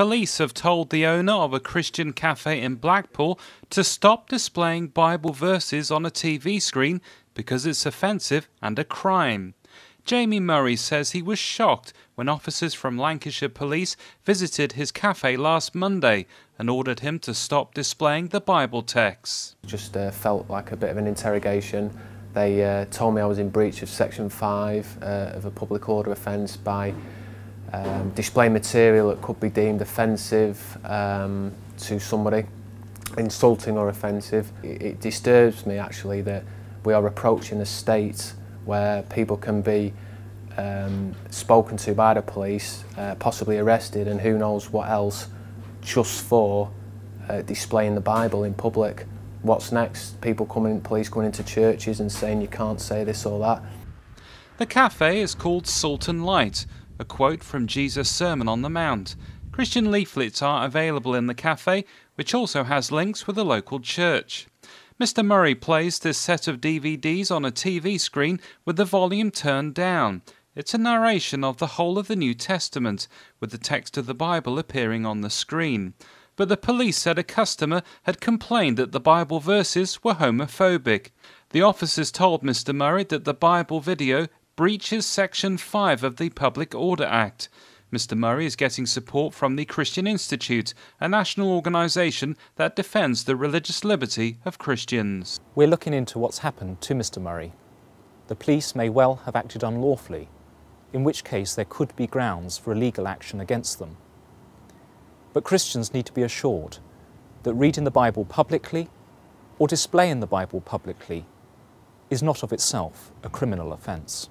Police have told the owner of a Christian cafe in Blackpool to stop displaying Bible verses on a TV screen because it's offensive and a crime. Jamie Murray says he was shocked when officers from Lancashire Police visited his cafe last Monday and ordered him to stop displaying the Bible texts. Just uh, felt like a bit of an interrogation. They uh, told me I was in breach of Section 5 uh, of a public order offence by um, display material that could be deemed offensive um, to somebody, insulting or offensive. It, it disturbs me actually that we are approaching a state where people can be um, spoken to by the police, uh, possibly arrested, and who knows what else, just for uh, displaying the Bible in public. What's next? People coming, police going into churches and saying you can't say this or that. The cafe is called Salt and Light a quote from Jesus' Sermon on the Mount. Christian leaflets are available in the cafe, which also has links with a local church. Mr. Murray plays this set of DVDs on a TV screen with the volume turned down. It's a narration of the whole of the New Testament, with the text of the Bible appearing on the screen. But the police said a customer had complained that the Bible verses were homophobic. The officers told Mr. Murray that the Bible video breaches Section 5 of the Public Order Act. Mr. Murray is getting support from the Christian Institute, a national organisation that defends the religious liberty of Christians. We're looking into what's happened to Mr. Murray. The police may well have acted unlawfully, in which case there could be grounds for a legal action against them. But Christians need to be assured that reading the Bible publicly or displaying the Bible publicly is not of itself a criminal offence.